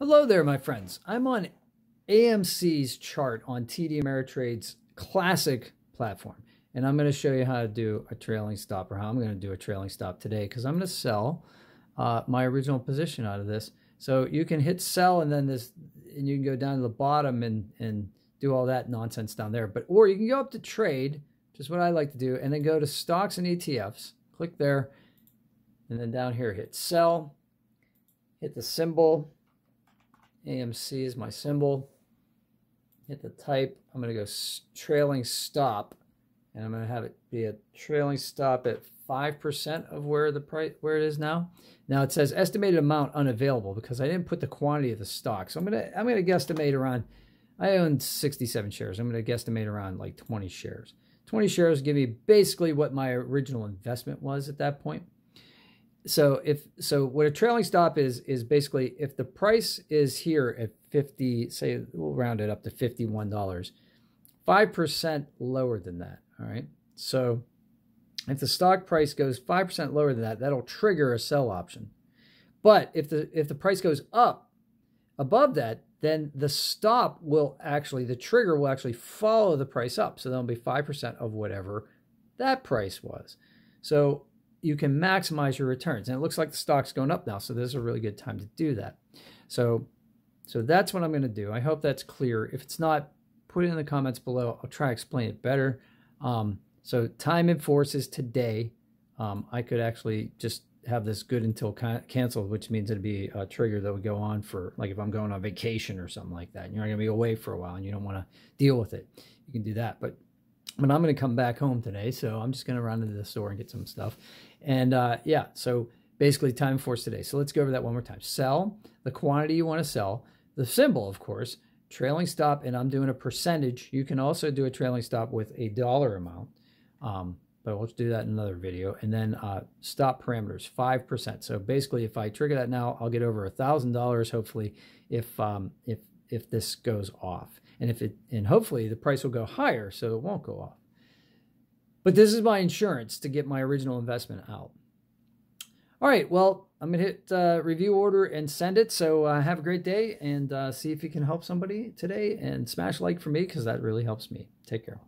Hello there, my friends. I'm on AMC's chart on TD Ameritrade's classic platform, and I'm going to show you how to do a trailing stop or how I'm going to do a trailing stop today because I'm going to sell uh, my original position out of this. So you can hit sell and then this, and you can go down to the bottom and, and do all that nonsense down there. But, or you can go up to trade, which is what I like to do, and then go to stocks and ETFs, click there, and then down here, hit sell, hit the symbol, AMC is my symbol. Hit the type. I'm going to go trailing stop, and I'm going to have it be a trailing stop at 5% of where the price where it is now. Now it says estimated amount unavailable because I didn't put the quantity of the stock. So I'm going to I'm going to guesstimate around I own 67 shares. I'm going to guesstimate around like 20 shares. 20 shares give me basically what my original investment was at that point so if so what a trailing stop is is basically if the price is here at 50 say we'll round it up to $51 5% lower than that all right so if the stock price goes 5% lower than that that'll trigger a sell option but if the if the price goes up above that then the stop will actually the trigger will actually follow the price up so that'll be 5% of whatever that price was so you can maximize your returns. And it looks like the stock's going up now, so this is a really good time to do that. So, so that's what I'm going to do. I hope that's clear. If it's not, put it in the comments below. I'll try to explain it better. Um, so time and force is today. Um, I could actually just have this good until canceled, which means it'd be a trigger that would go on for like if I'm going on vacation or something like that. And you're not going to be away for a while and you don't want to deal with it. You can do that. But but I'm going to come back home today, so I'm just going to run into the store and get some stuff. And uh, yeah, so basically time force today. So let's go over that one more time. Sell the quantity you want to sell, the symbol, of course, trailing stop, and I'm doing a percentage. You can also do a trailing stop with a dollar amount, um, but we'll do that in another video. And then uh, stop parameters, 5%. So basically, if I trigger that now, I'll get over a $1,000, hopefully, if, um, if if this goes off. And if it and hopefully the price will go higher so it won't go off. But this is my insurance to get my original investment out. All right, well, I'm going to hit uh, review order and send it. So uh, have a great day and uh, see if you can help somebody today. And smash like for me because that really helps me. Take care.